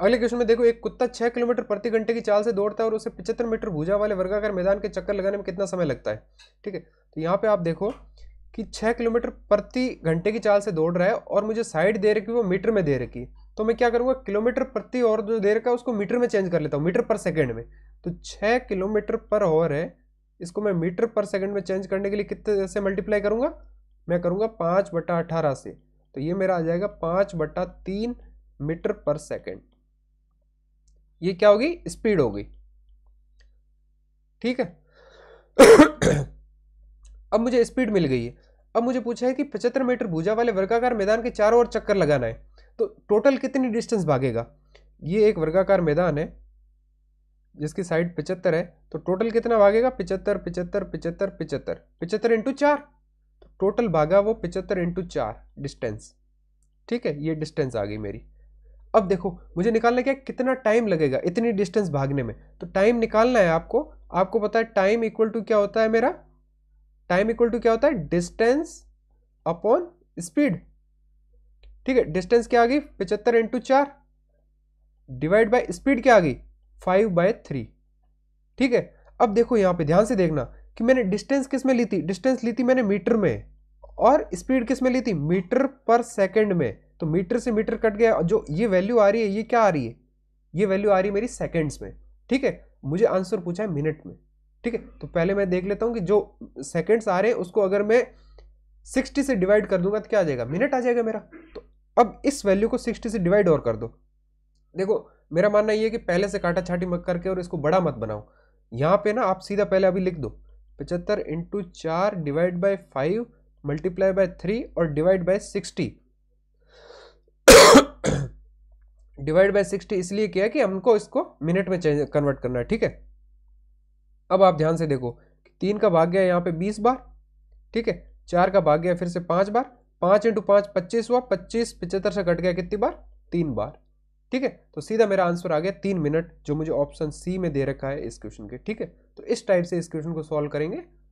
अगले क्वेश्चन में देखो एक कुत्ता छह किलोमीटर प्रति घंटे की चाल से दौड़ता है और उसे पिछहत्तर मीटर भूजा वाले वर्गाकार मैदान के चक्कर लगाने में कितना समय लगता है ठीक है तो यहाँ पे आप देखो कि छः किलोमीटर प्रति घंटे की चाल से दौड़ रहा है और मुझे साइड दे रखी वो मीटर में दे रखी है तो मैं क्या करूँगा किलोमीटर प्रति और जो दे रखा है उसको मीटर में चेंज कर लेता हूँ मीटर पर सेकेंड में तो छः किलोमीटर पर और है इसको मैं मीटर पर सेकेंड में चेंज करने के लिए कितने से मल्टीप्लाई करूँगा मैं करूँगा पाँच बटा अठारह से तो ये मेरा आ जाएगा पाँच बटा तीन मीटर पर सेकेंड ये क्या होगी स्पीड होगी ठीक है अब मुझे स्पीड मिल गई है अब मुझे पूछा है कि पचहत्तर मीटर भूजा वाले वर्गाकार मैदान के चारों ओर चक्कर लगाना है तो टोटल कितनी डिस्टेंस भागेगा ये एक वर्गाकार मैदान है जिसकी साइड पिचहत्तर है तो टोटल कितना भागेगा पिचहत्तर पिचहत्तर पिचहत्तर पिचहत्तर पिचहत्तर इंटू चार तो टोटल भागा वो पिचहत्तर इंटू चार डिस्टेंस ठीक है ये डिस्टेंस आ गई मेरी अब देखो मुझे निकालना क्या कितना टाइम लगेगा इतनी डिस्टेंस भागने में तो टाइम निकालना है आपको आपको पता है टाइम इक्वल टू क्या होता है मेरा टाइम इक्वल टू क्या होता है डिस्टेंस अपॉन स्पीड ठीक है डिस्टेंस क्या आ गई पिचहत्तर इंटू चार डिवाइड बाय स्पीड क्या आ गई फाइव बाय थ्री ठीक है अब देखो यहां पे ध्यान से देखना कि मैंने डिस्टेंस किस में ली थी डिस्टेंस ली थी मैंने मीटर में और स्पीड किस में ली थी मीटर पर सेकंड में तो मीटर से मीटर कट गया और जो ये वैल्यू आ रही है ये क्या आ रही है ये वैल्यू आ रही है मेरी सेकेंड्स में ठीक है मुझे आंसर पूछा है मिनट में ठीक है तो पहले मैं देख लेता हूँ कि जो सेकेंड्स आ रहे हैं उसको अगर मैं सिक्सटी से डिवाइड कर दूंगा तो क्या आ जाएगा मिनट आ जाएगा मेरा तो अब इस वैल्यू को सिक्सटी से डिवाइड और कर दो देखो मेरा मानना ये है कि पहले से काटा छाटी मत करके और इसको बड़ा मत बनाओ यहाँ पे ना आप सीधा पहले अभी लिख दो पचहत्तर इंटू चार divide by five multiply by three और divide by sixty divide by sixty इसलिए किया कि हमको इसको मिनट में चेंज कन्वर्ट करना है ठीक है अब आप ध्यान से देखो तीन का भाग गया यहाँ पे बीस बार ठीक है चार का भाग गया फिर से पांच बार पांच इंटू पांच पच्चीस हुआ पच्चीस पिछहत्तर से कट गया कितनी बार तीन बार ठीक है तो सीधा मेरा आंसर आ गया तीन मिनट जो मुझे ऑप्शन सी में दे रखा है इस क्वेश्चन के ठीक है तो इस टाइप से इस क्वेश्चन को सॉल्व करेंगे